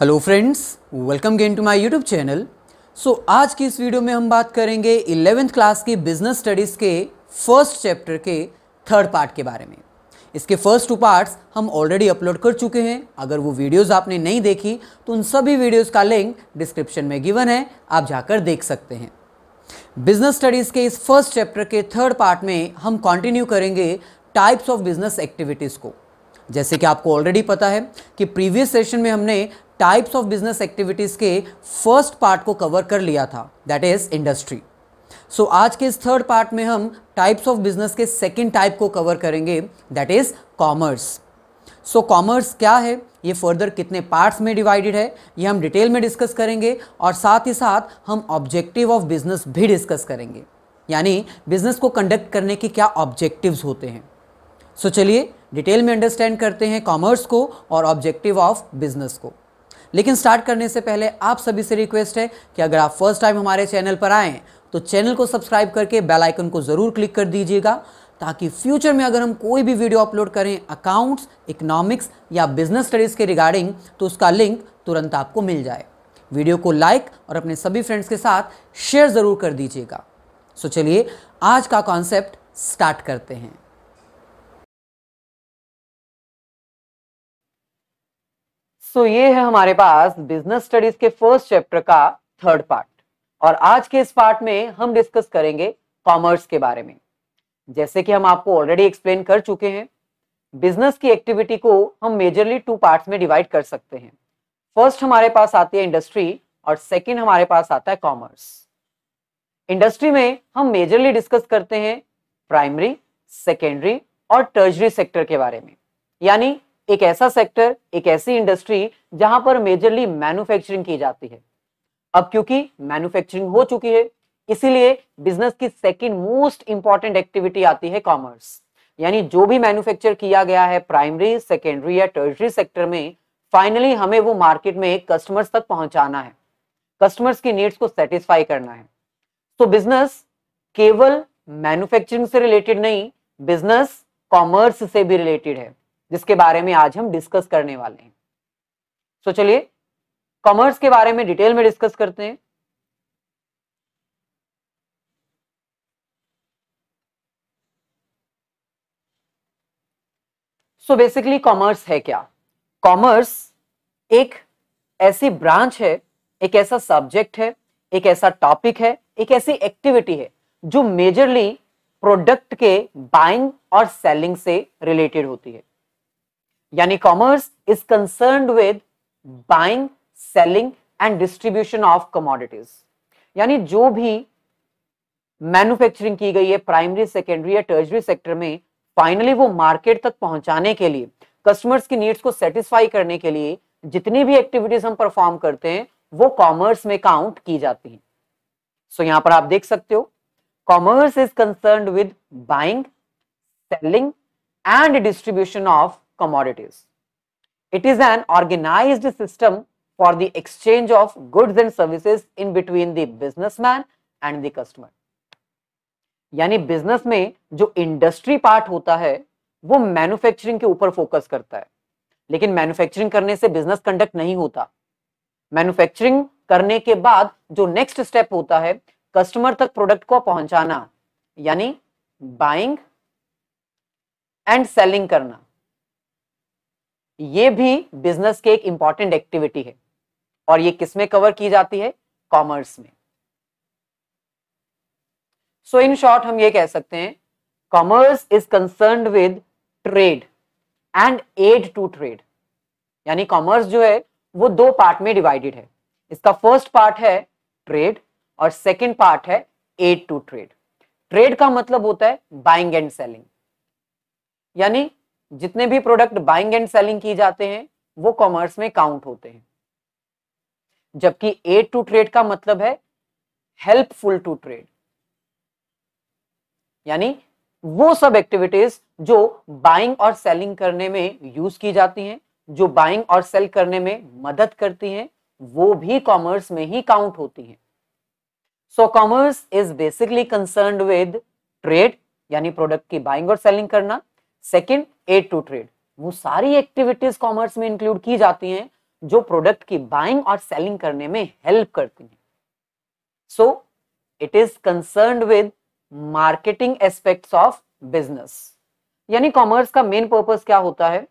Hello friends welcome again to my YouTube channel so आज की इस वीडियो में हम बात करेंगे इलेवेंथ क्लास की बिजनेस स्टडीज़ के फर्स्ट चैप्टर के थर्ड पार्ट के बारे में इसके फर्स्ट टू पार्ट्स हम ऑलरेडी अपलोड कर चुके हैं अगर वो वीडियोस आपने नहीं देखी तो उन सभी वीडियोस का लिंक डिस्क्रिप्शन में गिवन है आप जाकर देख सकते हैं बिजनेस स्टडीज़ के इस फर्स्ट चैप्टर के थर्ड पार्ट में हम कॉन्टिन्यू करेंगे टाइप्स ऑफ बिजनेस एक्टिविटीज़ को जैसे कि आपको ऑलरेडी पता है कि प्रीवियस सेशन में हमने टाइप्स ऑफ बिजनेस एक्टिविटीज़ के फर्स्ट पार्ट को कवर कर लिया था दैट इज़ इंडस्ट्री सो आज के इस थर्ड पार्ट में हम टाइप्स ऑफ बिजनेस के सेकेंड टाइप को कवर करेंगे that is commerce so commerce क्या है ये फर्दर कितने पार्ट्स में डिवाइडेड है ये हम डिटेल में डिस्कस करेंगे और साथ ही साथ हम ऑब्जेक्टिव ऑफ बिजनेस भी डिस्कस करेंगे यानी बिजनेस को कंडक्ट करने के क्या ऑब्जेक्टिव्स होते हैं सो so, चलिए डिटेल में अंडरस्टैंड करते हैं कॉमर्स को और ऑब्जेक्टिव ऑफ बिजनेस को लेकिन स्टार्ट करने से पहले आप सभी से रिक्वेस्ट है कि अगर आप फर्स्ट टाइम हमारे चैनल पर आएँ तो चैनल को सब्सक्राइब करके बेल आइकन को ज़रूर क्लिक कर दीजिएगा ताकि फ्यूचर में अगर हम कोई भी वीडियो अपलोड करें अकाउंट्स इकोनॉमिक्स या बिजनेस स्टडीज़ के रिगार्डिंग तो उसका लिंक तुरंत आपको मिल जाए वीडियो को लाइक और अपने सभी फ्रेंड्स के साथ शेयर ज़रूर कर दीजिएगा सो चलिए आज का कॉन्सेप्ट स्टार्ट करते हैं सो तो so, ये है हमारे पास बिजनेस स्टडीज के फर्स्ट चैप्टर का थर्ड पार्ट और आज के इस पार्ट में हम डिस्कस करेंगे कॉमर्स के बारे में जैसे कि हम आपको ऑलरेडी एक्सप्लेन कर चुके हैं बिजनेस की एक्टिविटी को हम मेजरली टू पार्ट्स में डिवाइड कर सकते हैं फर्स्ट हमारे पास आती है इंडस्ट्री और सेकंड हमारे पास आता है कॉमर्स इंडस्ट्री में हम मेजरली डिस्कस करते हैं प्राइमरी सेकेंडरी और टर्जरी सेक्टर के बारे में यानी एक ऐसा सेक्टर एक ऐसी इंडस्ट्री जहां पर मेजरली मैन्युफैक्चरिंग की जाती है अब क्योंकि मैन्युफैक्चरिंग हो चुकी है इसीलिए बिजनेस की सेकेंड मोस्ट इंपॉर्टेंट एक्टिविटी आती है कॉमर्स यानी जो भी मैन्युफैक्चर किया गया है प्राइमरी सेकेंडरी या टर्सरी सेक्टर में फाइनली हमें वो मार्केट में कस्टमर्स तक पहुंचाना है कस्टमर्स की नीड्स को सेटिस्फाई करना है तो बिजनेस केवल मैन्युफैक्चरिंग से रिलेटेड नहीं बिजनेस कॉमर्स से भी रिलेटेड है जिसके बारे में आज हम डिस्कस करने वाले हैं सो चलिए कॉमर्स के बारे में डिटेल में डिस्कस करते हैं सो बेसिकली कॉमर्स है क्या कॉमर्स एक ऐसी ब्रांच है एक ऐसा सब्जेक्ट है एक ऐसा टॉपिक है एक ऐसी एक्टिविटी है जो मेजरली प्रोडक्ट के बाइंग और सेलिंग से रिलेटेड होती है यानी commerce is concern with buying selling and distribution of commodities यानी जो भी मैन्युफैक्चरिंग की गई है प्राइमरी सेकेंडरी या टर्जरी सेक्टर में फाइनली वो मार्केट तक पहुंचाने के लिए कस्टमर्स की नीड्स को सेटिस्फाई करने के लिए जितनी भी एक्टिविटीज हम परफॉर्म करते हैं वो कॉमर्स में काउंट की जाती हैं सो so, यहां पर आप देख सकते हो commerce is concern with buying selling and distribution of commodities. It is an organized system for the exchange of goods and services in between the businessman and the customer. यानी business में जो industry part होता है वो manufacturing के ऊपर focus करता है लेकिन मैन्युफैक्चरिंग करने से बिजनेस कंडक्ट नहीं होता मैन्युफैक्चरिंग करने के बाद जो नेक्स्ट स्टेप होता है कस्टमर तक प्रोडक्ट को पहुंचाना यानी बाइंग एंड सेलिंग करना ये भी बिजनेस के एक इंपॉर्टेंट एक्टिविटी है और ये किसमें कवर की जाती है कॉमर्स में सो इन शॉर्ट हम ये कह सकते हैं commerce is concern with trade and aid to trade यानी कॉमर्स जो है वो दो पार्ट में डिवाइडेड है इसका फर्स्ट पार्ट है ट्रेड और सेकेंड पार्ट है एड टू ट्रेड ट्रेड का मतलब होता है बाइंग एंड सेलिंग यानी जितने भी प्रोडक्ट बाइंग एंड सेलिंग की जाते हैं वो कॉमर्स में काउंट होते हैं जबकि एड टू ट्रेड का मतलब है हेल्पफुल टू ट्रेड यानी वो सब एक्टिविटीज जो बाइंग और सेलिंग करने में यूज की जाती हैं जो बाइंग और सेल करने में मदद करती हैं वो भी कॉमर्स में ही काउंट होती हैं so commerce is basically concern with trade यानी प्रोडक्ट की बाइंग और सेलिंग करना सेकेंड एड टू ट्रेड वो सारी एक्टिविटीज कॉमर्स में इंक्लूड की जाती हैं जो प्रोडक्ट की बाइंग और सेलिंग करने में हेल्प करती हैं so it is concern with marketing aspects of business यानी कॉमर्स का मेन पर्पस क्या होता है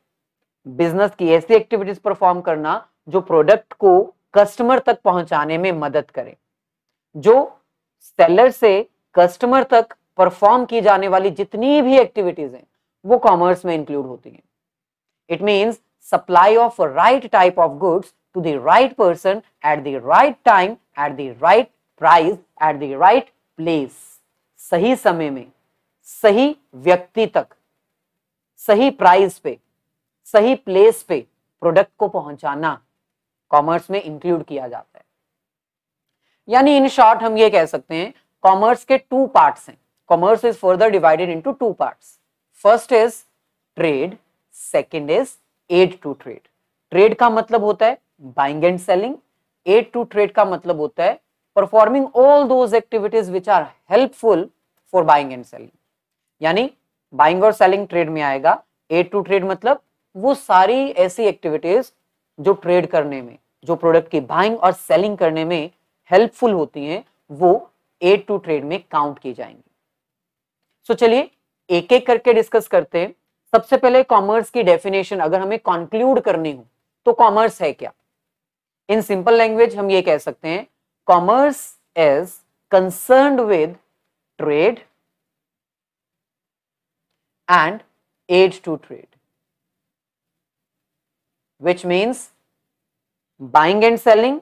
बिजनेस की ऐसी एक्टिविटीज परफॉर्म करना जो प्रोडक्ट को कस्टमर तक पहुंचाने में मदद करे जो सेलर से कस्टमर तक परफॉर्म की जाने वाली जितनी भी एक्टिविटीज हैं वो कॉमर्स में इंक्लूड होती है it means supply of right type of goods to the right person at the right time at the right price at the right place सही समय में सही व्यक्ति तक सही प्राइस पे सही प्लेस पे प्रोडक्ट को पहुंचाना कॉमर्स में इंक्लूड किया जाता है यानी इन शॉर्ट हम ये कह सकते हैं कॉमर्स के टू पार्ट्स हैं commerce is further divided into two parts first is trade second is aid to trade trade का मतलब होता है buying and selling aid to trade का मतलब होता है performing all those activities which are helpful for buying and selling यानी buying और सेलिंग ट्रेड में आएगा एड टू ट्रेड मतलब वो सारी ऐसी एक्टिविटीज जो ट्रेड करने में जो प्रोडक्ट की बाइंग और सेलिंग करने में हेल्पफुल होती हैं वो एड टू ट्रेड में काउंट की जाएंगी सो so, चलिए एक एक करके डिस्कस करते हैं सबसे पहले कॉमर्स की डेफिनेशन अगर हमें कॉन्क्लूड करनी हो तो कॉमर्स है क्या इन सिंपल लैंग्वेज हम ये कह सकते हैं commerce is concern with trade and aid to trade which means buying and selling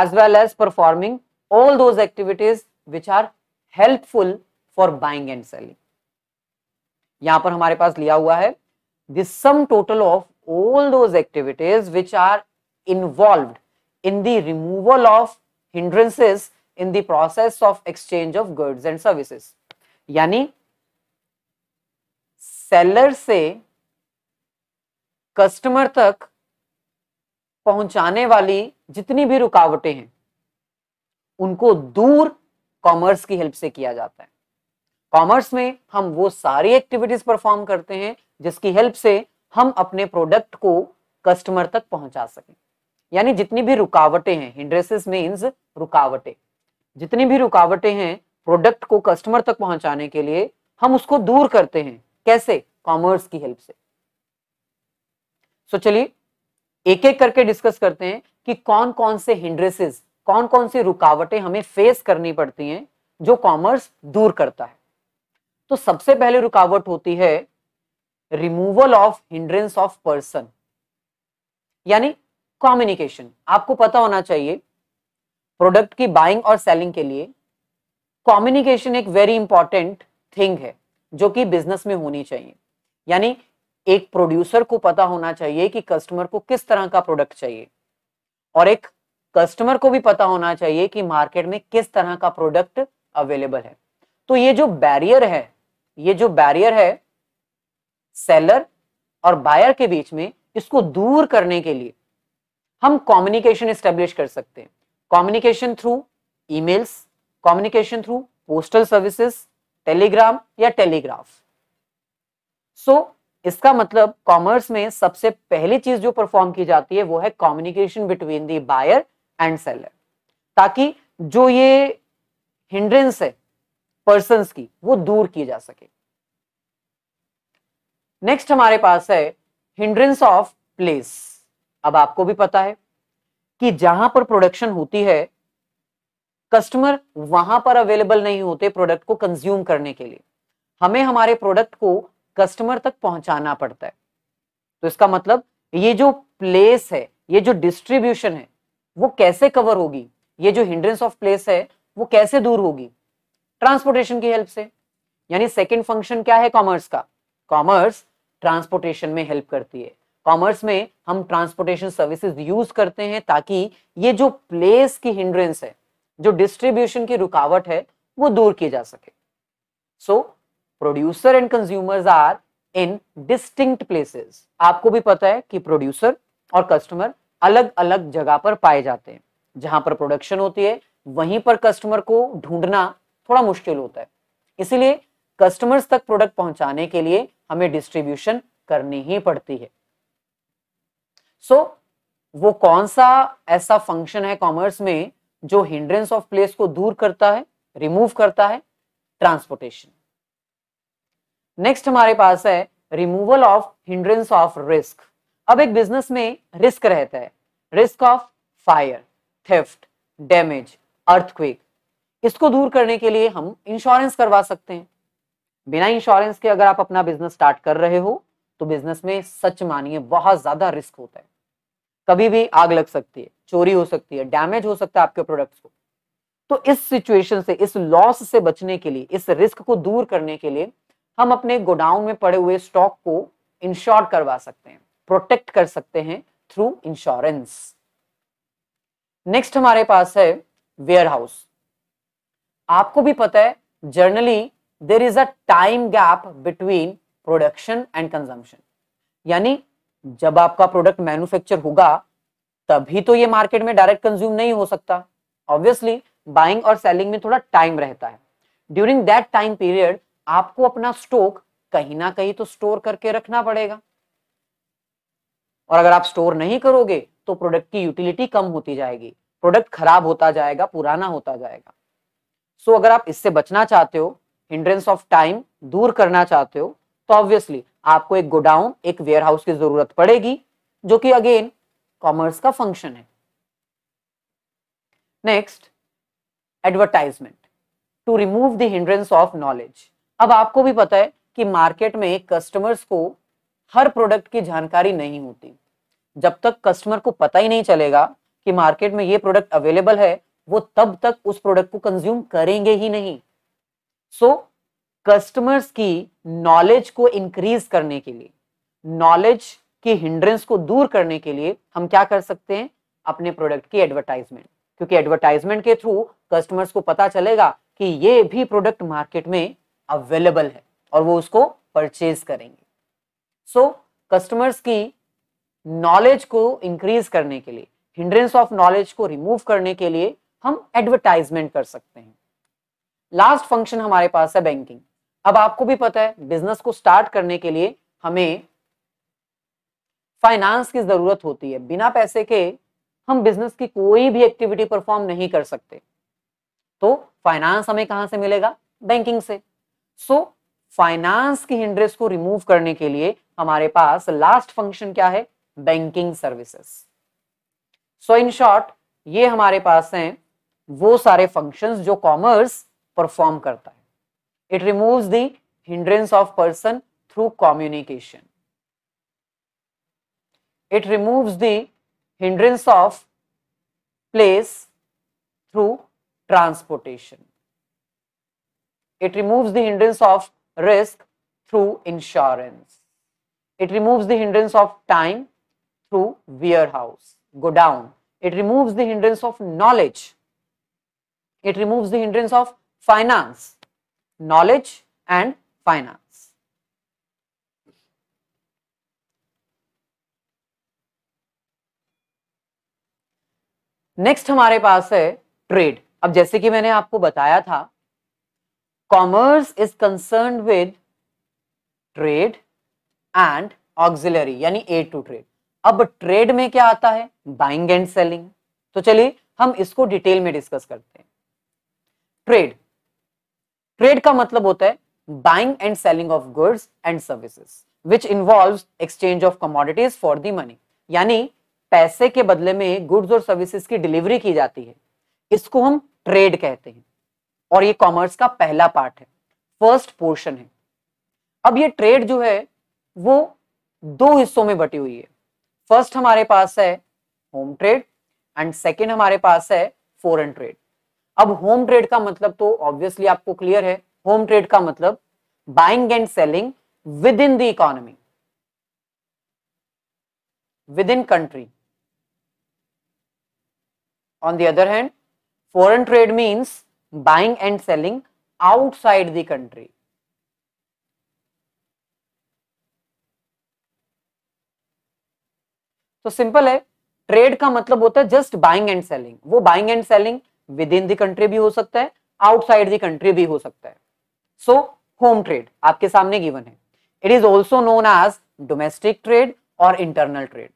as well as performing all those activities which are helpful for buying and selling यहां पर हमारे पास लिया हुआ है this sum total of all those activities which are involve in the removal of hindrances in the process of exchange of goods and services यानी seller से customer तक पहुंचाने वाली जितनी भी रुकावटें हैं उनको दूर कॉमर्स की हेल्प से किया जाता है कॉमर्स में हम वो सारी एक्टिविटीज परफॉर्म करते हैं जिसकी हेल्प से हम अपने प्रोडक्ट को कस्टमर तक पहुंचा सकें यानी जितनी भी रुकावटें हैं हिंड्रेसिस मीन्स रुकावटें जितनी भी रुकावटें हैं प्रोडक्ट को कस्टमर तक पहुंचाने के लिए हम उसको दूर करते हैं कैसे कॉमर्स की हेल्प से सो so, चलिए एक एक करके डिस्कस करते हैं कि कौन कौन से हिंड्रेसिस कौन कौन सी रुकावटें हमें फेस करनी पड़ती हैं जो कॉमर्स दूर करता है तो सबसे पहले रुकावट होती है removal of hindrance of person यानी कम्युनिकेशन आपको पता होना चाहिए प्रोडक्ट की बाइंग और सेलिंग के लिए कम्युनिकेशन एक वेरी इंपॉर्टेंट थिंग है जो कि बिजनेस में होनी चाहिए यानी एक प्रोड्यूसर को पता होना चाहिए कि कस्टमर को किस तरह का प्रोडक्ट चाहिए और एक कस्टमर को भी पता होना चाहिए कि मार्केट में किस तरह का प्रोडक्ट अवेलेबल है तो ये जो बैरियर है ये जो बैरियर है सेलर और बायर के बीच में इसको दूर करने के लिए हम कम्युनिकेशन स्टेब्लिश कर सकते हैं communication through emails communication through postal services telegram या टेलीग्राफ सो so, इसका मतलब कॉमर्स में सबसे पहली चीज जो परफॉर्म की जाती है वो है communication between the buyer and seller ताकि जो ये हिंड्रेंस है पर्सन की वो दूर की जा सके नेक्स्ट हमारे पास है हिंड्रेंस ऑफ प्लेस अब आपको भी पता है कि जहां पर प्रोडक्शन होती है कस्टमर वहां पर अवेलेबल नहीं होते प्रोडक्ट को कंज्यूम करने के लिए हमें हमारे प्रोडक्ट को कस्टमर तक पहुंचाना पड़ता है तो इसका मतलब ये जो प्लेस है ये जो डिस्ट्रीब्यूशन है वो कैसे कवर होगी ये जो हिंड्रेंस ऑफ प्लेस है वो कैसे दूर होगी ट्रांसपोर्टेशन की हेल्प से यानी सेकेंड फंक्शन क्या है कॉमर्स का कॉमर्स ट्रांसपोर्टेशन में हेल्प करती है कॉमर्स में हम ट्रांसपोर्टेशन सर्विसेज यूज करते हैं ताकि ये जो प्लेस की हिंड्रेंस है जो डिस्ट्रीब्यूशन की रुकावट है वो दूर की जा सके so producer and consumers are in distinct places आपको भी पता है कि प्रोड्यूसर और कस्टमर अलग अलग जगह पर पाए जाते हैं जहां पर प्रोडक्शन होती है वहीं पर कस्टमर को ढूंढना थोड़ा मुश्किल होता है इसीलिए कस्टमर्स तक प्रोडक्ट पहुंचाने के लिए हमें डिस्ट्रीब्यूशन करनी ही पड़ती है सो so, वो कौन सा ऐसा फंक्शन है कॉमर्स में जो हिंड्रेंस ऑफ प्लेस को दूर करता है रिमूव करता है ट्रांसपोर्टेशन नेक्स्ट हमारे पास है removal of hindrance of risk अब एक बिजनेस में रिस्क रहता है risk of fire theft damage earthquake इसको दूर करने के लिए हम इंश्योरेंस करवा सकते हैं बिना इंश्योरेंस के अगर आप अपना बिजनेस स्टार्ट कर रहे हो तो बिजनेस में सच मानिए बहुत ज्यादा रिस्क होता है कभी भी आग लग सकती है चोरी हो सकती है डैमेज हो सकता है आपके प्रोडक्ट्स को तो इस सिचुएशन से इस लॉस से बचने के लिए इस रिस्क को दूर करने के लिए हम अपने गोडाउन में पड़े हुए स्टॉक को इंश्योर करवा सकते हैं प्रोटेक्ट कर सकते हैं थ्रू इंश्योरेंस नेक्स्ट हमारे पास है वेयर हाउस आपको भी पता है generally there is a time gap between production and consumption यानी जब आपका प्रोडक्ट मैन्युफैक्चर होगा तभी तो ये मार्केट में डायरेक्ट कंज्यूम नहीं हो सकता ऑब्वियसली बाइंग और सेलिंग में थोड़ा टाइम रहता है ड्यूरिंग दैट टाइम पीरियड आपको अपना स्टॉक कहीं ना कहीं तो स्टोर करके रखना पड़ेगा और अगर आप स्टोर नहीं करोगे तो प्रोडक्ट की यूटिलिटी कम होती जाएगी प्रोडक्ट खराब होता जाएगा पुराना होता जाएगा सो so, अगर आप इससे बचना चाहते हो हिंड्रेंस ऑफ टाइम दूर करना चाहते हो तो ऑब्वियसली आपको एक गोडाउन एक वेयर हाउस की जरूरत पड़ेगी जो कि अगेन कॉमर्स का फंक्शन है next advertisement to remove the hindrance of knowledge अब आपको भी पता है कि मार्केट में कस्टमर्स को हर प्रोडक्ट की जानकारी नहीं होती जब तक कस्टमर को पता ही नहीं चलेगा कि मार्केट में ये प्रोडक्ट अवेलेबल है वो तब तक उस प्रोडक्ट को कंज्यूम करेंगे ही नहीं सो so, कस्टमर्स की नॉलेज को इंक्रीज करने के लिए नॉलेज की हिंड्रेंस को दूर करने के लिए हम क्या कर सकते हैं अपने प्रोडक्ट की एडवर्टाइजमेंट क्योंकि एडवर्टाइजमेंट के थ्रू कस्टमर्स को पता चलेगा कि ये भी प्रोडक्ट मार्केट में अवेलेबल है और वो उसको परचेज करेंगे सो so, कस्टमर्स की नॉलेज को इंक्रीज करने के लिए हिंड्रेंस ऑफ नॉलेज को रिमूव करने के लिए हम एडवर्टाइजमेंट कर सकते हैं लास्ट फंक्शन हमारे पास है बैंकिंग अब आपको भी पता है बिजनेस को स्टार्ट करने के लिए हमें फाइनेंस की जरूरत होती है बिना पैसे के हम बिजनेस की कोई भी एक्टिविटी परफॉर्म नहीं कर सकते तो फाइनेंस हमें कहां से मिलेगा बैंकिंग से सो फाइनेंस की हिंड्रेस को रिमूव करने के लिए हमारे पास लास्ट फंक्शन क्या है banking services so in short ये हमारे पास हैं वो सारे फंक्शन जो कॉमर्स परफॉर्म करता है it remove the hindrance of person through communication it remove the hindrance of place through transportation it remove the hindrance of risk through insurance it remove the hindrance of time through warehouse godown it remove the hindrance of knowledge It removes the hindrance of finance, knowledge and finance. Next हमारे पास है trade अब जैसे कि मैंने आपको बताया था commerce is concern with trade and auxiliary यानी ए टू ट्रेड अब ट्रेड में क्या आता है बाइंग एंड सेलिंग तो चलिए हम इसको डिटेल में डिस्कस करते हैं ट्रेड ट्रेड का मतलब होता है buying and selling of goods and services which involve exchange of commodities for the money यानी पैसे के बदले में गुड्स और सर्विसेज की डिलीवरी की जाती है इसको हम ट्रेड कहते हैं और ये कॉमर्स का पहला पार्ट है फर्स्ट पोर्शन है अब ये ट्रेड जो है वो दो हिस्सों में बटी हुई है फर्स्ट हमारे पास है होम ट्रेड एंड सेकेंड हमारे पास है फॉरन ट्रेड अब होम ट्रेड का मतलब तो ऑब्वियसली आपको क्लियर है होम ट्रेड का मतलब buying and selling within the economy within country on the other hand foreign trade means buying and selling outside the country तो simple है ट्रेड का मतलब होता है जस्ट बाइंग एंड सेलिंग वो buying and selling within the country भी हो सकता है आउटसाइड दी कंट्री भी हो सकता है सो होम ट्रेड आपके सामने गिवन है it is also known as domestic trade और इंटरनल ट्रेड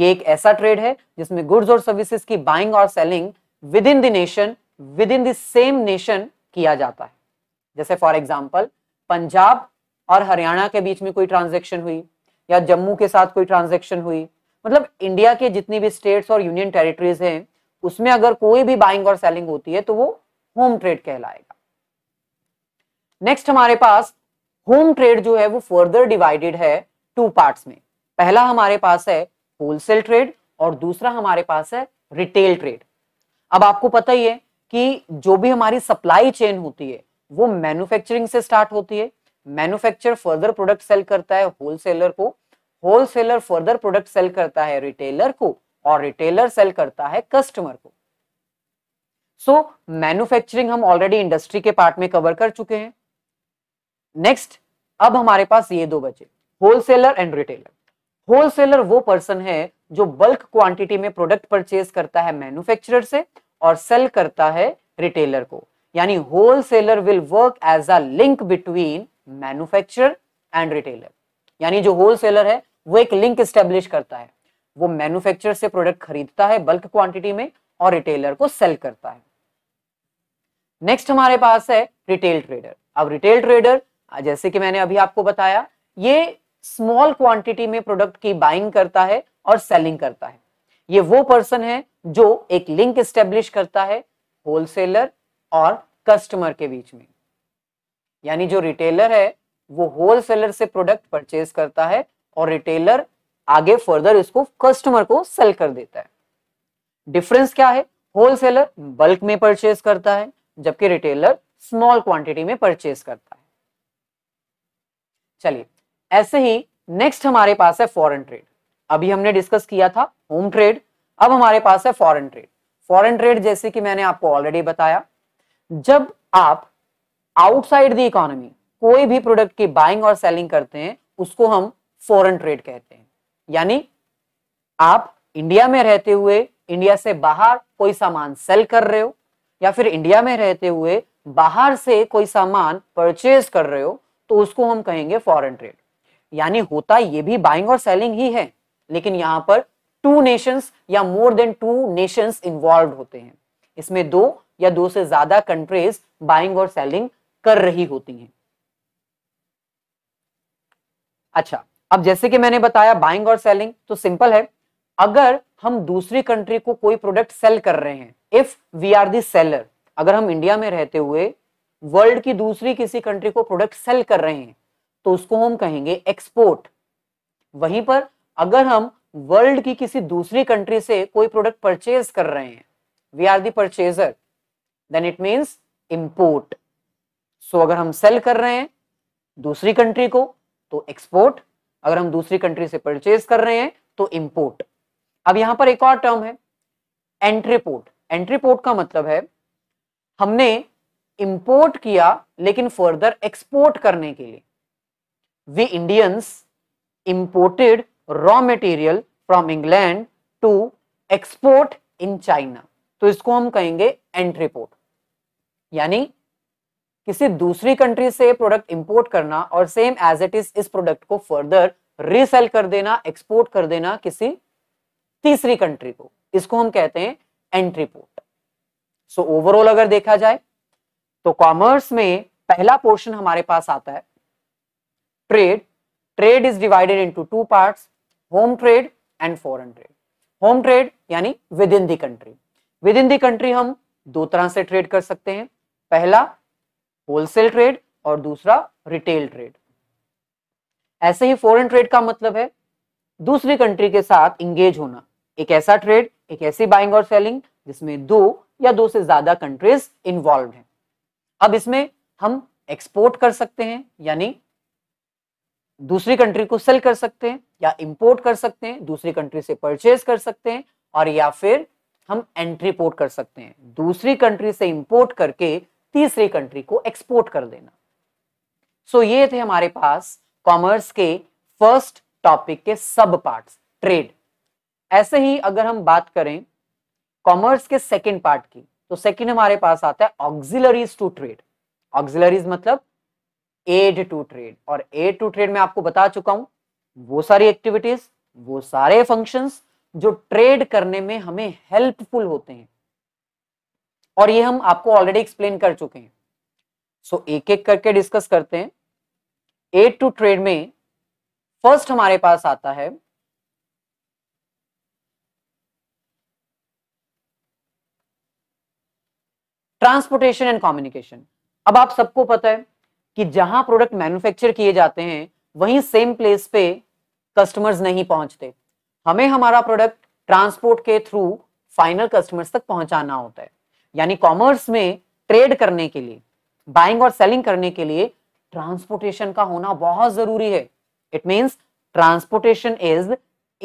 ये एक ऐसा ट्रेड है जिसमें गुड्स और सर्विसेज की बाइंग और selling within the nation within the same nation किया जाता है जैसे फॉर एग्जाम्पल पंजाब और हरियाणा के बीच में कोई ट्रांजेक्शन हुई या जम्मू के साथ कोई ट्रांजेक्शन हुई मतलब इंडिया के जितनी भी स्टेट्स और यूनियन टेरिटरीज हैं उसमें अगर कोई भी बाइंग और सेलिंग होती है तो वो होम ट्रेड कहलाएगा नेक्स्ट हमारे पास होम ट्रेड जो है वो फर्दर डिवाइडेड है टू पार्ट्स में पहला हमारे पास है होलसेल ट्रेड और दूसरा हमारे पास है रिटेल ट्रेड अब आपको पता ही है कि जो भी हमारी सप्लाई चेन होती है वो मैन्युफैक्चरिंग से स्टार्ट होती है मैन्युफैक्चर फर्दर प्रोडक्ट सेल करता है होलसेलर को होलसेलर फर्दर प्रोडक्ट सेल करता है रिटेलर को और रिटेलर सेल करता है कस्टमर को सो so, मैन्युफैक्चरिंग हम ऑलरेडी इंडस्ट्री के पार्ट में कवर कर चुके हैं नेक्स्ट अब हमारे पास ये दो बचे होलसेलर एंड रिटेलर होलसेलर वो पर्सन है जो बल्क क्वांटिटी में प्रोडक्ट परचेज करता है मैन्युफैक्चरर से और सेल करता है रिटेलर को यानी wholesaler will work as a link between manufacturer and retailer यानी जो होलसेलर है वो एक लिंक स्टेब्लिश करता है वो मैन्युफैक्चरर से प्रोडक्ट खरीदता है बल्क क्वांटिटी में और रिटेलर को सेल करता है नेक्स्ट हमारे पास है रिटेल ट्रेडर अब रिटेल ट्रेडर जैसे कि मैंने अभी आपको बताया ये स्मॉल क्वांटिटी में प्रोडक्ट की बाइंग करता है और सेलिंग करता है ये वो पर्सन है जो एक लिंक स्टेब्लिश करता है होलसेलर और कस्टमर के बीच में यानी जो रिटेलर है वो होलसेलर से प्रोडक्ट परचेज करता है और रिटेलर आगे फर्दर इसको कस्टमर को सेल कर देता है डिफरेंस क्या है होलसेलर बल्क में परचेज करता है जबकि रिटेलर स्मॉल क्वांटिटी में परचेज करता है चलिए ऐसे ही नेक्स्ट हमारे पास है फॉरेन ट्रेड अभी हमने डिस्कस किया था होम ट्रेड अब हमारे पास है फॉरेन ट्रेड फॉरेन ट्रेड जैसे कि मैंने आपको ऑलरेडी बताया जब आप आउटसाइड द इकोनॉमी कोई भी प्रोडक्ट की बाइंग और सेलिंग करते हैं उसको हम फॉरेन ट्रेड कहते हैं यानी आप इंडिया में रहते हुए इंडिया से बाहर कोई सामान सेल कर रहे हो या फिर इंडिया में रहते हुए बाहर से कोई सामान परचेज कर रहे हो तो उसको हम कहेंगे फॉरेन ट्रेड यानी होता ये भी बाइंग और सेलिंग ही है लेकिन यहाँ पर टू नेशंस या more than two nations involve होते हैं इसमें दो या दो से ज्यादा कंट्रीज बाइंग और सेलिंग कर रही होती हैं अच्छा अब जैसे कि मैंने बताया बाइंग और सेलिंग तो सिंपल है अगर हम दूसरी कंट्री को कोई प्रोडक्ट सेल कर रहे हैं if we are the seller अगर हम इंडिया में रहते हुए वर्ल्ड की दूसरी किसी कंट्री को प्रोडक्ट सेल कर रहे हैं तो उसको हम कहेंगे एक्सपोर्ट वहीं पर अगर हम वर्ल्ड की किसी दूसरी कंट्री से कोई प्रोडक्ट परचेज कर रहे हैं we are the purchaser then it means import so अगर हम सेल कर रहे हैं दूसरी कंट्री को तो एक्सपोर्ट अगर हम दूसरी कंट्री से परचेज कर रहे हैं तो इम्पोर्ट अब यहां पर एक और टर्म है एंट्रीपोर्ट एंट्रीपोर्ट का मतलब है हमने इंपोर्ट किया लेकिन फर्दर एक्सपोर्ट करने के लिए we Indians imported raw material from England to export in China तो इसको हम कहेंगे एंट्रीपोर्ट यानी किसी दूसरी कंट्री से प्रोडक्ट इंपोर्ट करना और सेम एज इट इज इस प्रोडक्ट को फर्दर रीसेल कर देना एक्सपोर्ट कर देना किसी तीसरी कंट्री को इसको हम कहते हैं एंट्री पोर्ट सो ओवरऑल अगर देखा जाए तो कॉमर्स में पहला पोर्शन हमारे पास आता है trade trade is divided into two part home trade and foreign trade home trade यानी within the country within the country हम दो तरह से ट्रेड कर सकते हैं पहला होलसेल ट्रेड और दूसरा रिटेल ट्रेड ऐसे ही फॉरेन ट्रेड का मतलब है दूसरी कंट्री के साथ इंगेज होना एक ऐसा ट्रेड एक ऐसी बाइंग और सेलिंग जिसमें दो या दो से ज्यादा कंट्रीज इन्वॉल्व हैं अब इसमें हम एक्सपोर्ट कर सकते हैं यानी दूसरी कंट्री को सेल कर सकते हैं या इंपोर्ट कर सकते हैं दूसरी कंट्री से परचेज कर सकते हैं और या फिर हम एंट्री पोर्ट कर सकते हैं दूसरी कंट्री से इंपोर्ट करके तीसरे कंट्री को एक्सपोर्ट कर देना सो so, ये थे हमारे पास कॉमर्स के फर्स्ट टॉपिक के सब पार्ट्स ट्रेड ऐसे ही अगर हम बात करें कॉमर्स के सेकेंड पार्ट की तो सेकेंड हमारे पास आता है ऑक्सिलरीज टू ट्रेड ऑक्सिलरीज मतलब एड टू ट्रेड और एड टू ट्रेड में आपको बता चुका हूं वो सारी एक्टिविटीज वो सारे फंक्शंस जो ट्रेड करने में हमें हेल्पफुल होते हैं और ये हम आपको ऑलरेडी एक्सप्लेन कर चुके हैं सो so, एक एक करके डिस्कस करते हैं एड टू ट्रेड में फर्स्ट हमारे पास आता है ट्रांसपोर्टेशन एंड कम्युनिकेशन अब आप सबको पता है कि जहां प्रोडक्ट मैन्युफैक्चर किए जाते हैं वहीं सेम प्लेस पे कस्टमर्स नहीं पहुंचते हमें हमारा प्रोडक्ट ट्रांसपोर्ट के थ्रू फाइनल कस्टमर्स तक पहुंचाना होता है यानी कॉमर्स में ट्रेड करने के लिए बाइंग और सेलिंग करने के लिए ट्रांसपोर्टेशन का होना बहुत जरूरी है it means transportation is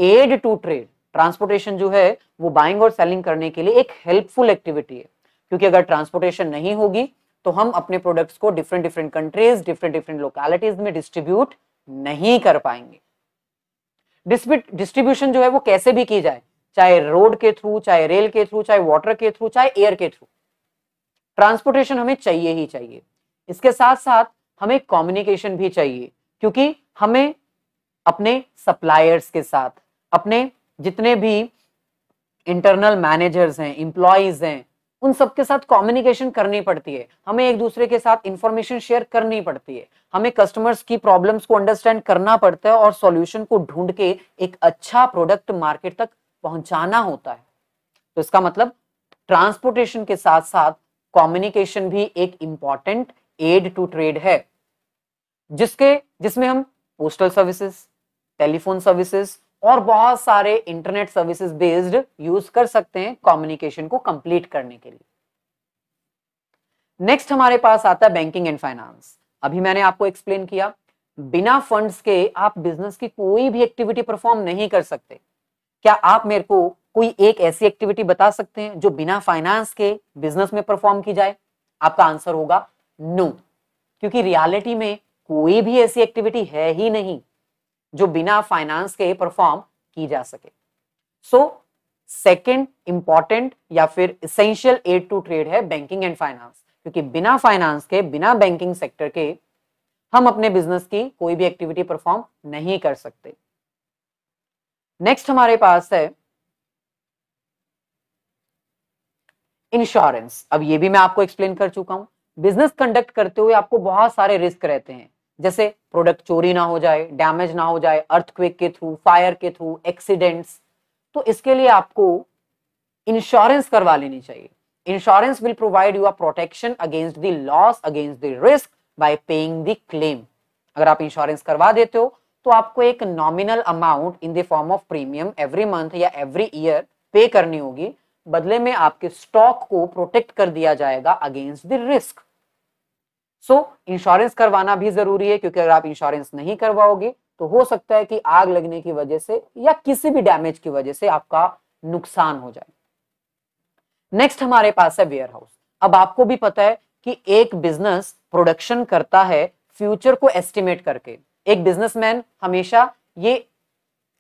aid to trade transportation जो है वो बाइंग और सेलिंग करने के लिए एक हेल्पफुल एक्टिविटी है क्योंकि अगर ट्रांसपोर्टेशन नहीं होगी तो हम अपने प्रोडक्ट्स को different different countries different different localities में डिस्ट्रीब्यूट नहीं कर पाएंगे डिस्ट्रीब्यूशन जो है वो कैसे भी की जाए चाहे रोड के थ्रू चाहे रेल के थ्रू चाहे वाटर के थ्रू चाहे एयर के थ्रू ट्रांसपोर्टेशन हमें चाहिए ही चाहिए इसके साथ साथ हमें कम्युनिकेशन भी चाहिए क्योंकि हमें अपने सप्लायर्स के साथ अपने जितने भी इंटरनल मैनेजर्स हैं इम्प्लॉयज हैं उन सबके साथ कम्युनिकेशन करनी पड़ती है हमें एक दूसरे के साथ इंफॉर्मेशन शेयर करनी पड़ती है हमें कस्टमर्स की प्रॉब्लम्स को अंडरस्टैंड करना पड़ता है और सॉल्यूशन को ढूंढ के एक अच्छा प्रोडक्ट मार्केट तक पहुंचाना होता है तो इसका मतलब ट्रांसपोर्टेशन के साथ साथ कम्युनिकेशन भी एक इंपॉर्टेंट एड टू ट्रेड है जिसके जिसमें हम पोस्टल सर्विसेज टेलीफोन सर्विसेज और बहुत सारे इंटरनेट सर्विसेज बेस्ड यूज कर सकते हैं कम्युनिकेशन को कंप्लीट करने के लिए नेक्स्ट हमारे पास आता है बैंकिंग एंड फाइनेंस अभी मैंने आपको एक्सप्लेन किया बिना फंड्स के आप बिजनेस की कोई भी एक्टिविटी परफॉर्म नहीं कर सकते क्या आप मेरे को कोई एक ऐसी एक्टिविटी बता सकते हैं जो बिना फाइनेंस के बिजनेस में परफॉर्म की जाए आपका आंसर होगा नो क्योंकि रियलिटी में कोई भी ऐसी एक्टिविटी है ही नहीं जो बिना फाइनेंस के परफॉर्म की जा सके सो सेकेंड इंपॉर्टेंट या फिर इसेंशियल एड टू ट्रेड है बैंकिंग एंड फाइनेंस क्योंकि बिना फाइनेंस के बिना बैंकिंग सेक्टर के हम अपने बिजनेस की कोई भी एक्टिविटी परफॉर्म नहीं कर सकते नेक्स्ट हमारे पास है इंश्योरेंस अब ये भी मैं आपको एक्सप्लेन कर चुका हूं बिजनेस कंडक्ट करते हुए आपको बहुत सारे रिस्क रहते हैं जैसे प्रोडक्ट चोरी ना हो जाए डैमेज ना हो जाए अर्थक्वेक के थ्रू फायर के थ्रू एक्सीडेंट्स तो इसके लिए आपको इंश्योरेंस करवा लेनी चाहिए insurance will provide you are protection against the loss against the risk by paying the claim अगर आप इंश्योरेंस करवा देते हो तो आपको एक nominal amount in the form of premium every month या एवरी ईयर पे करनी होगी बदले में आपके स्टॉक को प्रोटेक्ट कर दिया जाएगा against the risk so insurance करवाना भी जरूरी है क्योंकि अगर आप इंश्योरेंस नहीं करवाओगे तो हो सकता है कि आग लगने की वजह से या किसी भी डैमेज की वजह से आपका नुकसान हो जाए नेक्स्ट हमारे पास है वेयर हाउस अब आपको भी पता है कि एक बिजनेस प्रोडक्शन करता है फ्यूचर को एस्टिमेट करके एक बिजनेसमैन हमेशा ये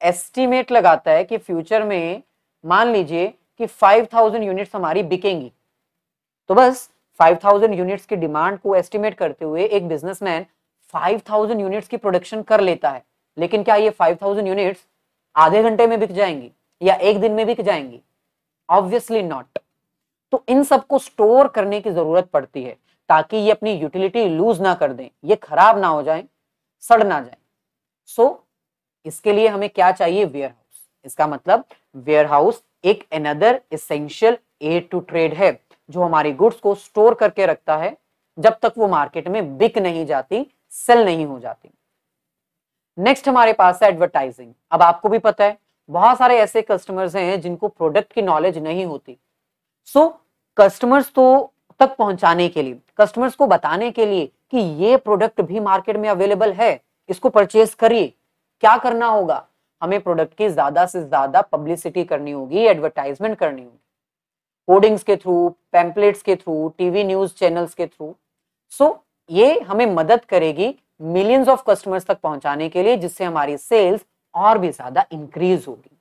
एस्टिमेट लगाता है कि फ्यूचर में मान लीजिए कि 5000 यूनिट्स हमारी बिकेंगी तो बस 5000 यूनिट्स की डिमांड को एस्टिमेट करते हुए एक बिजनेसमैन 5000 यूनिट्स की प्रोडक्शन कर लेता है लेकिन क्या ये 5000 यूनिट्स आधे घंटे में बिक जाएंगी या एक दिन में बिक जाएंगी ऑब्वियसली नॉट तो इन सबको स्टोर करने की जरूरत पड़ती है ताकि ये अपनी यूटिलिटी लूज ना कर दें ये खराब ना हो जाए सड़ ना जाए सो so, इसके लिए हमें क्या चाहिए वेयर हाउस इसका मतलब वेयर हाउस एक another essential aid to trade है जो हमारे गुड्स को स्टोर करके रखता है जब तक वो मार्केट में बिक नहीं जाती सेल नहीं हो जाती नेक्स्ट हमारे पास है एडवर्टाइजिंग अब आपको भी पता है बहुत सारे ऐसे कस्टमर्स हैं जिनको प्रोडक्ट की नॉलेज नहीं होती सो so, कस्टमर्स तो तक पहुंचाने के लिए कस्टमर्स को बताने के लिए कि ये प्रोडक्ट भी मार्केट में अवेलेबल है इसको परचेस करिए क्या करना होगा हमें प्रोडक्ट की ज्यादा से ज्यादा पब्लिसिटी करनी होगी एडवर्टाइजमेंट करनी होगी होर्डिंग्स के थ्रू पैम्पलेट्स के थ्रू टीवी न्यूज चैनल्स के थ्रू सो ये हमें मदद करेगी मिलियंस ऑफ कस्टमर्स तक पहुंचाने के लिए जिससे हमारी सेल्स और भी ज्यादा इंक्रीज होगी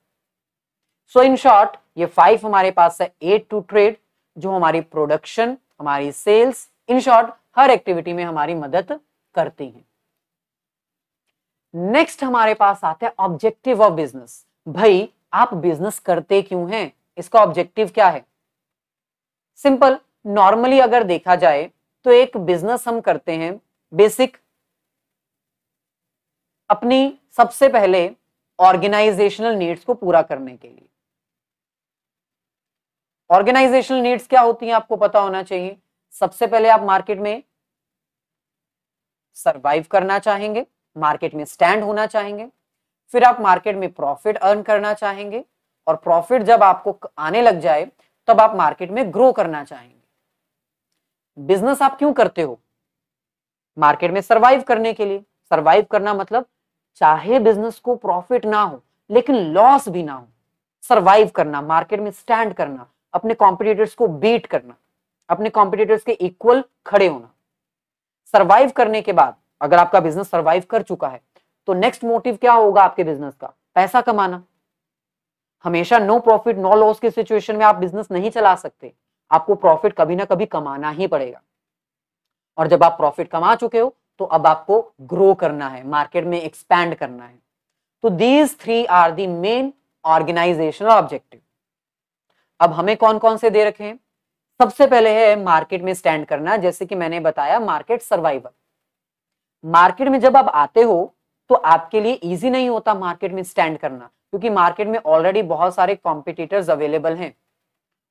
सो इन शॉर्ट ये फाइव हमारे पास है एट टू ट्रेड जो हमारी प्रोडक्शन हमारी सेल्स इन शॉर्ट हर एक्टिविटी में हमारी मदद करती हैं नेक्स्ट हमारे पास आता है ऑब्जेक्टिव ऑफ बिजनेस भाई आप बिजनेस करते क्यों हैं इसका ऑब्जेक्टिव क्या है सिंपल नॉर्मली अगर देखा जाए तो एक बिजनेस हम करते हैं बेसिक अपनी सबसे पहले ऑर्गेनाइजेशनल नीड्स को पूरा करने के लिए ऑर्गेनाइजेशनल नीड्स क्या होती हैं आपको पता होना चाहिए सबसे पहले आप मार्केट में सरवाइव करना चाहेंगे मार्केट में स्टैंड होना चाहेंगे फिर आप मार्केट में प्रॉफिट अर्न करना चाहेंगे और प्रॉफिट जब आपको आने लग जाए तब आप मार्केट में ग्रो करना चाहेंगे बिजनेस आप क्यों करते हो मार्केट में सरवाइव करने के लिए सरवाइव करना मतलब चाहे बिजनेस को प्रॉफिट ना हो लेकिन लॉस भी ना हो सरवाइव करना मार्केट में स्टैंड करना अपने कॉम्पिटिटर्स को बीट करना अपने कॉम्पिटिटर्स के इक्वल खड़े होना सर्वाइव करने के बाद अगर आपका बिजनेस सर्वाइव कर चुका है तो नेक्स्ट मोटिव क्या होगा आपके बिजनेस का पैसा कमाना हमेशा नो प्रॉफिट नो लॉस की सिचुएशन में आप बिजनेस नहीं चला सकते आपको प्रॉफिट कभी ना कभी कमाना ही पड़ेगा और जब आप प्रॉफिट कमा चुके हो तो अब आपको ग्रो करना है मार्केट में एक्सपैंड करना है तो these three are the main organisational objective अब हमें कौन कौन से दे रखे हैं सबसे पहले है मार्केट में स्टैंड करना जैसे कि मैंने बताया मार्केट सर्वाइवल मार्केट में जब आप आते हो तो आपके लिए इजी नहीं होता मार्केट में स्टैंड करना क्योंकि मार्केट में ऑलरेडी बहुत सारे कॉम्पिटिटर्स अवेलेबल हैं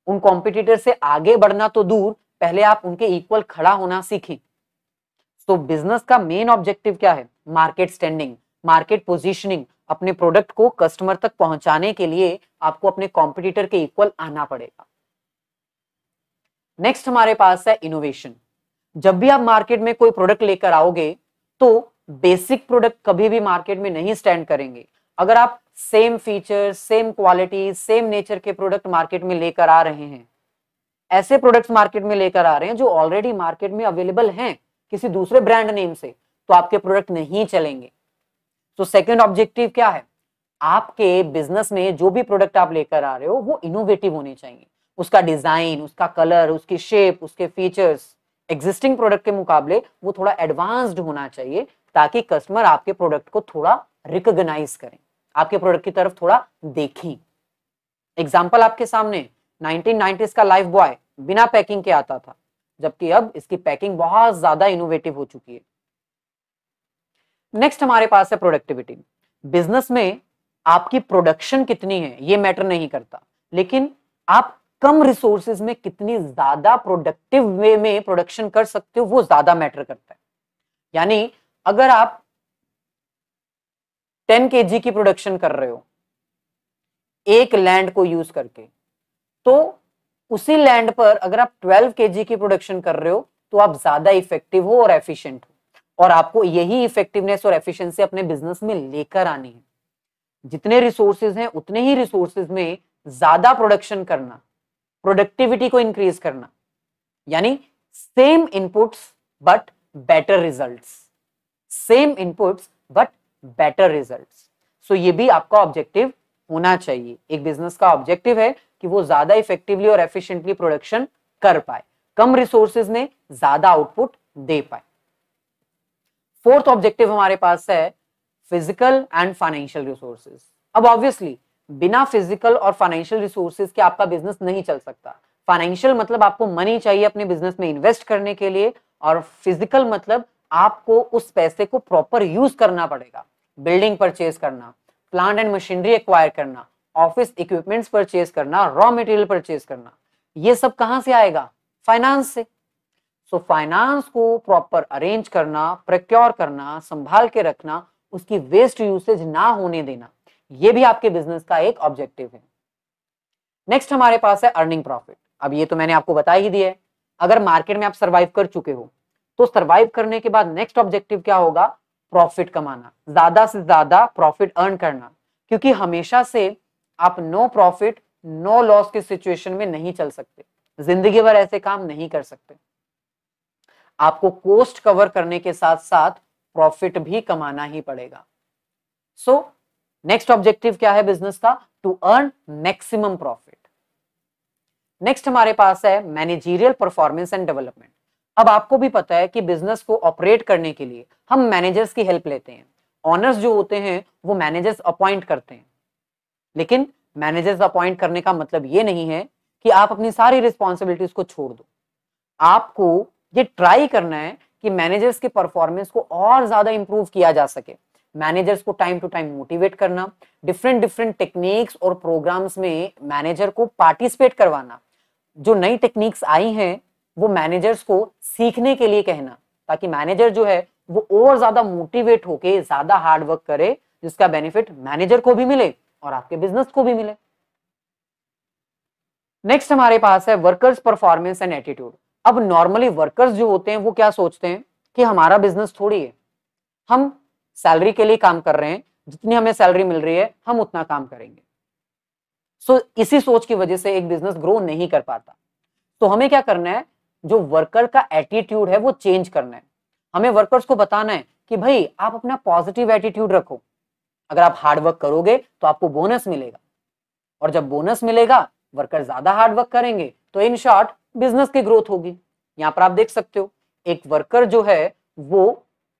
उन कॉम्पिटिटर से आगे बढ़ना तो दूर पहले आप उनके इक्वल खड़ा होना सीखें तो बिजनेस का मेन ऑब्जेक्टिव क्या है मार्केट स्टैंडिंग मार्केट पोजिशनिंग अपने प्रोडक्ट को कस्टमर तक पहुंचाने के लिए आपको अपने कॉम्पिटिटर के इक्वल आना पड़ेगा नेक्स्ट हमारे पास है इनोवेशन जब भी आप मार्केट में कोई प्रोडक्ट लेकर आओगे तो बेसिक प्रोडक्ट कभी भी मार्केट में नहीं स्टैंड करेंगे अगर आप same feature same quality same nature के प्रोडक्ट मार्केट में लेकर आ रहे हैं ऐसे प्रोडक्ट्स मार्केट में लेकर आ रहे हैं जो ऑलरेडी मार्केट में अवेलेबल हैं किसी दूसरे ब्रांड नेम से तो आपके प्रोडक्ट नहीं चलेंगे तो सेकंड ऑब्जेक्टिव क्या है आपके बिजनेस में जो भी प्रोडक्ट आप लेकर आ रहे हो वो इनोवेटिव होने चाहिए उसका डिज़ाइन उसका कलर उसकी शेप उसके फीचर्स एग्जिस्टिंग प्रोडक्ट के मुकाबले वो थोड़ा एडवांस्ड होना चाहिए ताकि कस्टमर आपके प्रोडक्ट को थोड़ा रिकोगनाइज करें आपके प्रोडक्ट की तरफ थोड़ा देखें एग्जाम्पल आपके सामने 1990s का लाइफ बॉय बिना पैकिंग के आता था जबकि अब इसकी पैकिंग बहुत ज्यादा इनोवेटिव हो चुकी है नेक्स्ट हमारे पास है प्रोडक्टिविटी बिजनेस में आपकी प्रोडक्शन कितनी है ये मैटर नहीं करता लेकिन आप कम रिसोर्सेज में कितनी ज्यादा प्रोडक्टिव वे में प्रोडक्शन कर सकते हो वो ज्यादा मैटर करता है यानी अगर आप 10 के की प्रोडक्शन कर रहे हो एक लैंड को यूज करके तो उसी लैंड पर अगर आप 12 के की प्रोडक्शन कर रहे हो तो आप ज्यादा इफेक्टिव हो और एफिशिएंट हो और आपको यही इफेक्टिवनेस और एफिशिएंसी अपने बिजनेस में लेकर आनी है जितने रिसोर्सेज हैं उतने ही रिसोर्सेज में ज्यादा प्रोडक्शन करना प्रोडक्टिविटी को इंक्रीज करना यानी same inputs but better results same inputs but better results so ये भी आपका ऑब्जेक्टिव होना चाहिए एक बिजनेस का ऑब्जेक्टिव है कि वो ज्यादा इफेक्टिवली और एफिशिएंटली प्रोडक्शन कर पाए कम रिसोर्सेज में ज्यादा आउटपुट दे पाए फोर्थ ऑब्जेक्टिव हमारे पास है फिजिकल एंड फाइनेंशियल रिसोर्सेज अब ऑब्वियसली बिना फिजिकल और फाइनेंशियल रिसोर्सेज के आपका बिजनेस नहीं चल सकता फाइनेंशियल मतलब आपको मनी चाहिए अपने बिजनेस में इन्वेस्ट करने के लिए और फिजिकल मतलब आपको उस पैसे को प्रॉपर यूज करना पड़ेगा बिल्डिंग परचेज करना प्लांट एंड मशीनरी एक्वायर करना ऑफिस इक्विपमेंट्स परचेज करना रॉ मटेरियल परचेज करना ये सब कहां से आएगा फाइनेंस से सो so, फाइनेंस को प्रॉपर अरेंज करना प्रक्योर करना संभाल के रखना उसकी वेस्ट यूसेज ना होने देना ये भी आपके बिजनेस का एक ऑब्जेक्टिव है नेक्स्ट हमारे पास है अर्निंग प्रॉफिट अब ये तो मैंने आपको बता ही दिया है अगर मार्केट में आप सर्वाइव कर चुके हो तो सर्वाइव करने के बाद नेक्स्ट ऑब्जेक्टिव क्या होगा प्रॉफिट कमाना ज्यादा से ज्यादा प्रॉफिट अर्न करना क्योंकि हमेशा से आप नो प्रॉफिट नो लॉस के सिचुएशन में नहीं चल सकते जिंदगी भर ऐसे काम नहीं कर सकते आपको कोस्ट कवर करने के साथ साथ प्रॉफिट भी कमाना ही पड़ेगा सो so, नेक्स्ट ऑब्जेक्टिव क्या है बिजनेस का to earn maximum profit next हमारे पास है मैनेजीरियल परफॉर्मेंस एंड डेवलपमेंट अब आपको भी पता है कि बिजनेस को ऑपरेट करने के लिए हम मैनेजर्स की हेल्प लेते हैं ऑनर्स जो होते हैं वो मैनेजर्स अपॉइंट करते हैं लेकिन मैनेजर्स अपॉइंट करने का मतलब ये नहीं है कि आप अपनी सारी रिस्पॉन्सिबिलिटीज को छोड़ दो आपको ये ट्राई करना है कि मैनेजर्स के परफॉर्मेंस को और ज्यादा इंप्रूव किया जा सके मैनेजर्स को टाइम टू टाइम मोटिवेट करना डिफरेंट डिफरेंट टेक्निक्स और प्रोग्राम्स में मैनेजर को पार्टिसिपेट करवाना जो नई टेक्निक्स आई हैं वो मैनेजर्स को सीखने के लिए कहना ताकि मैनेजर जो है वो और ज्यादा मोटिवेट होके ज्यादा हार्ड वर्क करे जिसका बेनिफिट मैनेजर को भी मिले और आपके बिजनेस को भी मिले नेक्स्ट हमारे पास है वर्कर्स परफॉर्मेंस एंड एटीट्यूड अब नॉर्मली वर्कर्स जो होते हैं वो क्या सोचते हैं कि हमारा बिजनेस थोड़ी है हम सैलरी के लिए काम कर रहे हैं जितनी हमें सैलरी मिल रही है हम उतना काम करेंगे सो so, इसी सोच की वजह से एक बिजनेस ग्रो नहीं कर पाता तो हमें क्या करना है जो वर्कर का एटीट्यूड है वो चेंज करना है हमें वर्कर्स को बताना है कि भाई आप अपना पॉजिटिव एटीट्यूड रखो अगर आप हार्डवर्क करोगे तो आपको बोनस मिलेगा और जब बोनस मिलेगा वर्कर ज्यादा हार्डवर्क करेंगे तो इन शॉर्ट बिजनेस की ग्रोथ होगी यहाँ पर आप देख सकते हो एक वर्कर जो है वो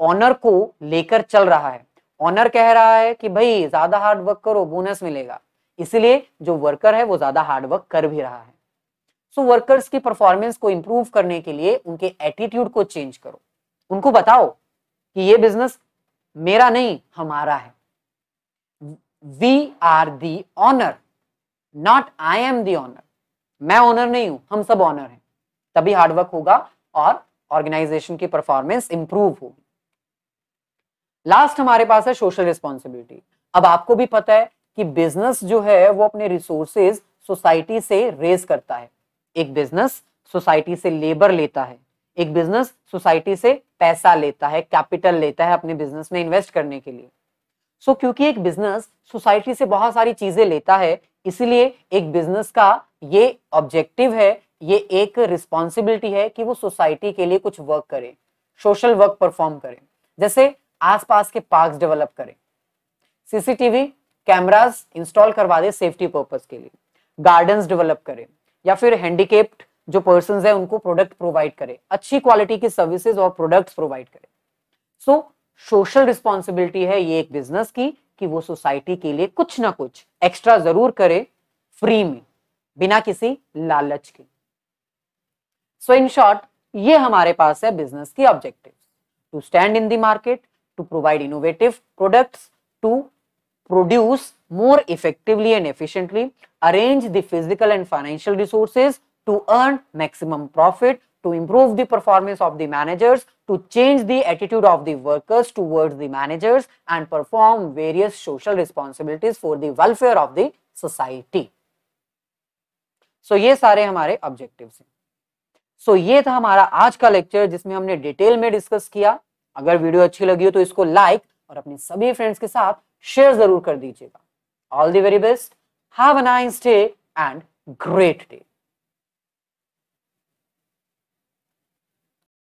ऑनर को लेकर चल रहा है ऑनर कह रहा है कि भाई ज्यादा हार्ड वर्क करो बोनस मिलेगा इसलिए जो वर्कर है वो ज्यादा हार्ड वर्क कर भी रहा है सो so, वर्कर्स की परफॉर्मेंस को इंप्रूव करने के लिए उनके एटीट्यूड को चेंज करो उनको बताओ कि ये बिजनेस मेरा नहीं हमारा है we are the owner not I am the owner मैं ऑनर नहीं हूं हम सब ऑनर हैं तभी हार्डवर्क होगा और ऑर्गेनाइजेशन की परफॉर्मेंस इंप्रूव होगी लास्ट हमारे पास है सोशल रिस्पॉन्सिबिलिटी अब आपको भी पता है कि बिजनेस जो है वो अपने रिसोर्सेज सोसाइटी से रेज करता है एक बिजनेस सोसाइटी से लेबर लेता है एक बिजनेस सोसाइटी से पैसा लेता है कैपिटल लेता है अपने बिजनेस में इन्वेस्ट करने के लिए सो so, क्योंकि एक बिजनेस सोसाइटी से बहुत सारी चीजें लेता है इसलिए एक बिजनेस का ये ऑब्जेक्टिव है ये एक रिस्पॉन्सिबिलिटी है कि वो सोसाइटी के लिए कुछ वर्क करे सोशल वर्क परफॉर्म करे जैसे आसपास के पार्क्स डेवलप करें सीसीटीवी कैमरास इंस्टॉल करवा दें सेफ्टी पर्पज के लिए गार्डन्स डेवलप करें या फिर हैंडीकेप्ड जो पर्सन है उनको प्रोडक्ट प्रोवाइड करें अच्छी क्वालिटी की सर्विसेज और प्रोडक्ट्स प्रोवाइड करें सो सोशल रिस्पॉन्सिबिलिटी है ये एक बिजनेस की कि वो सोसाइटी के लिए कुछ ना कुछ एक्स्ट्रा जरूर करे फ्री में बिना किसी लालच के सो इन शॉर्ट ये हमारे पास है बिजनेस की objective to stand in the market to provide innovative products to produce more effectively and efficiently, arrange the physical and financial resources to earn maximum profit, to improve the performance of the managers, to change the attitude of the workers towards the managers and perform various social responsibilities for the welfare of the society. so, these are our objectives. so, this was our आज का lecture जिसमें हमने detail में discuss किया अगर video अच्छी लगी हो तो इसको लाइक और अपने सभी फ्रेंड्स के साथ शेयर जरूर कर दीजिएगा all the very best have a nice day and great day